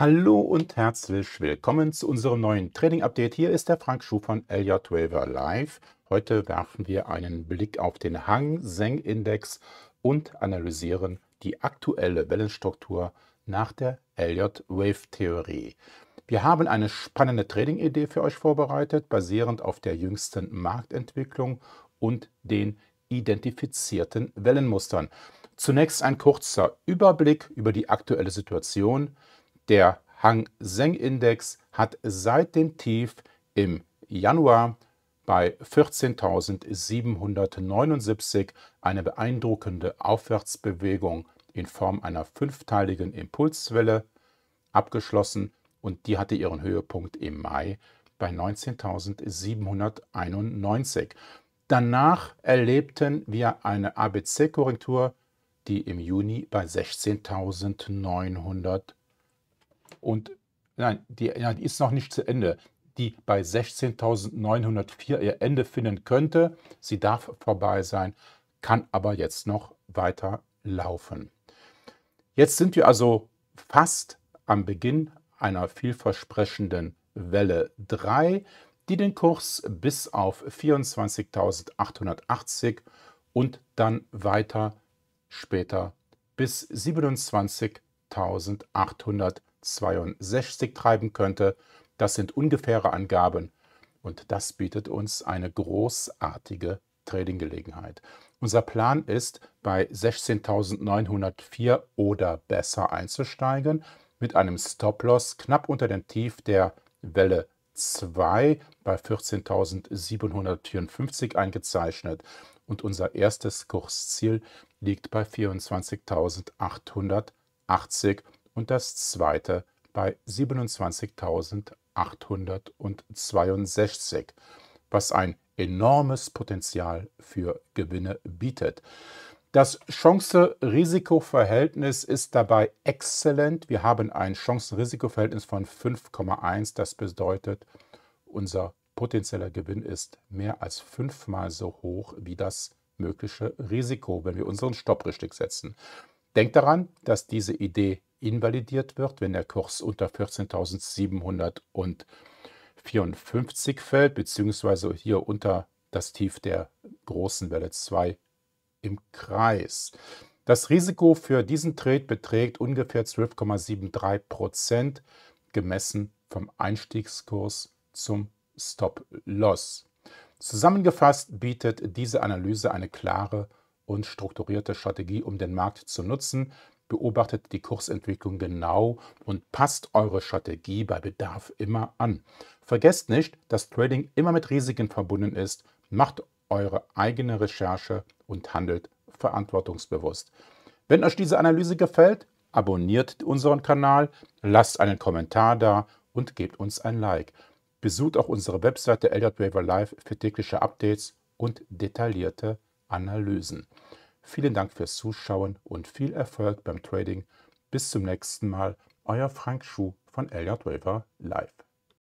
Hallo und herzlich willkommen zu unserem neuen Trading Update. Hier ist der Frank Schuh von LJ Waver Live. Heute werfen wir einen Blick auf den Hang Seng Index und analysieren die aktuelle Wellenstruktur nach der LJ Wave Theorie. Wir haben eine spannende Trading-Idee für euch vorbereitet, basierend auf der jüngsten Marktentwicklung und den identifizierten Wellenmustern. Zunächst ein kurzer Überblick über die aktuelle Situation. Der Hang Seng Index hat seit dem Tief im Januar bei 14.779 eine beeindruckende Aufwärtsbewegung in Form einer fünfteiligen Impulswelle abgeschlossen und die hatte ihren Höhepunkt im Mai bei 19.791. Danach erlebten wir eine ABC-Korrektur, die im Juni bei 16.900 und nein, die, nein, die ist noch nicht zu Ende, die bei 16.904 ihr Ende finden könnte. Sie darf vorbei sein, kann aber jetzt noch weiter laufen. Jetzt sind wir also fast am Beginn einer vielversprechenden Welle 3, die den Kurs bis auf 24.880 und dann weiter später bis 27.800 62 treiben könnte. Das sind ungefähre Angaben und das bietet uns eine großartige Trading-Gelegenheit. Unser Plan ist, bei 16.904 oder besser einzusteigen mit einem Stop-Loss knapp unter dem Tief der Welle 2 bei 14.754 eingezeichnet und unser erstes Kursziel liegt bei 24.880 und das zweite bei 27.862, was ein enormes Potenzial für Gewinne bietet. Das Chance-Risiko-Verhältnis ist dabei exzellent. Wir haben ein Chance-Risiko-Verhältnis von 5,1. Das bedeutet, unser potenzieller Gewinn ist mehr als fünfmal so hoch wie das mögliche Risiko, wenn wir unseren Stopp richtig setzen. Denkt daran, dass diese Idee invalidiert wird, wenn der Kurs unter 14.754 fällt, beziehungsweise hier unter das Tief der großen Welle 2 im Kreis. Das Risiko für diesen Trade beträgt ungefähr 12,73 Prozent, gemessen vom Einstiegskurs zum Stop-Loss. Zusammengefasst bietet diese Analyse eine klare und strukturierte Strategie, um den Markt zu nutzen, beobachtet die Kursentwicklung genau und passt eure Strategie bei Bedarf immer an. Vergesst nicht, dass Trading immer mit Risiken verbunden ist. Macht eure eigene Recherche und handelt verantwortungsbewusst. Wenn euch diese Analyse gefällt, abonniert unseren Kanal, lasst einen Kommentar da und gebt uns ein Like. Besucht auch unsere Webseite Elliott Waiver Live für tägliche Updates und detaillierte Analysen. Vielen Dank fürs Zuschauen und viel Erfolg beim Trading. Bis zum nächsten Mal, euer Frank Schuh von Elliott Waver Live.